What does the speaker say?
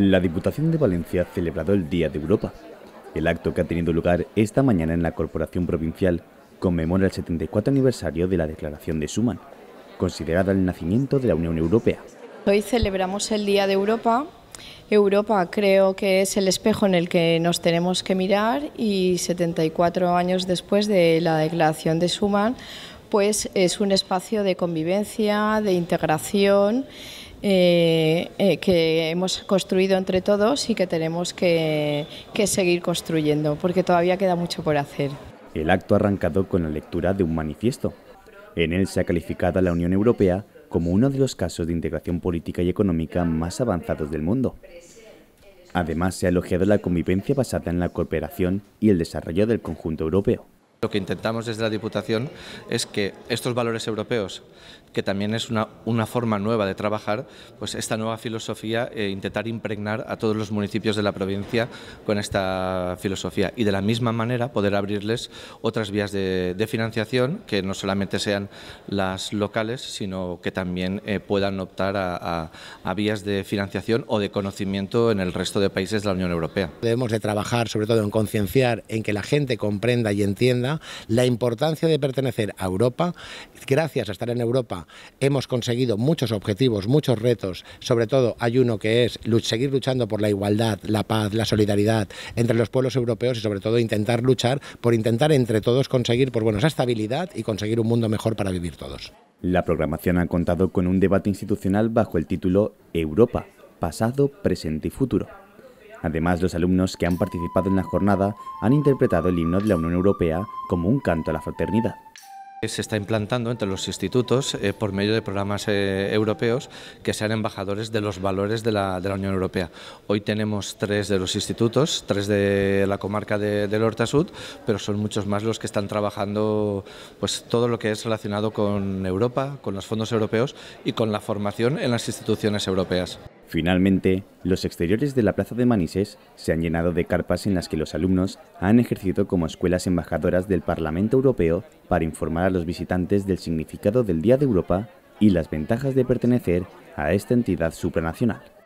La Diputación de Valencia ha celebrado el Día de Europa. El acto que ha tenido lugar esta mañana en la Corporación Provincial conmemora el 74 aniversario de la Declaración de Suman, considerada el nacimiento de la Unión Europea. Hoy celebramos el Día de Europa. Europa creo que es el espejo en el que nos tenemos que mirar y 74 años después de la Declaración de Suman, pues es un espacio de convivencia, de integración eh, eh, que hemos construido entre todos y que tenemos que, que seguir construyendo, porque todavía queda mucho por hacer. El acto ha arrancado con la lectura de un manifiesto. En él se ha calificado a la Unión Europea como uno de los casos de integración política y económica más avanzados del mundo. Además, se ha elogiado la convivencia basada en la cooperación y el desarrollo del conjunto europeo. Lo que intentamos desde la Diputación es que estos valores europeos, que también es una, una forma nueva de trabajar, pues esta nueva filosofía, eh, intentar impregnar a todos los municipios de la provincia con esta filosofía y de la misma manera poder abrirles otras vías de, financiación que no solamente sean las locales, sino que también eh, puedan optar a, a vías de financiación o de conocimiento en el resto de países de la Unión Europea. Debemos de trabajar sobre todo en concienciar, en que la gente comprenda y entienda la importancia de pertenecer a Europa. Gracias a estar en Europa hemos conseguido muchos objetivos, muchos retos. Sobre todo hay uno que es seguir luchando por la igualdad, la paz, la solidaridad entre los pueblos europeos y sobre todo intentar luchar por intentar entre todos conseguir pues bueno, esa estabilidad y conseguir un mundo mejor para vivir todos. La programación ha contado con un debate institucional bajo el título Europa, pasado, presente y futuro Además, los alumnos que han participado en la jornada han interpretado el himno de la Unión Europea como un canto a la fraternidad se está implantando entre los institutos eh, por medio de programas eh, europeos que sean embajadores de los valores de la, Unión Europea. Hoy tenemos tres de los institutos, tres de la comarca del Horta Sud, pero son muchos más los que están trabajando pues, todo lo que es relacionado con Europa, con los fondos europeos y con la formación en las instituciones europeas. Finalmente, los exteriores de la Plaza de Manises se han llenado de carpas en las que los alumnos han ejercido como escuelas embajadoras del Parlamento Europeo para informar a los visitantes del significado del Día de Europa y las ventajas de pertenecer a esta entidad supranacional.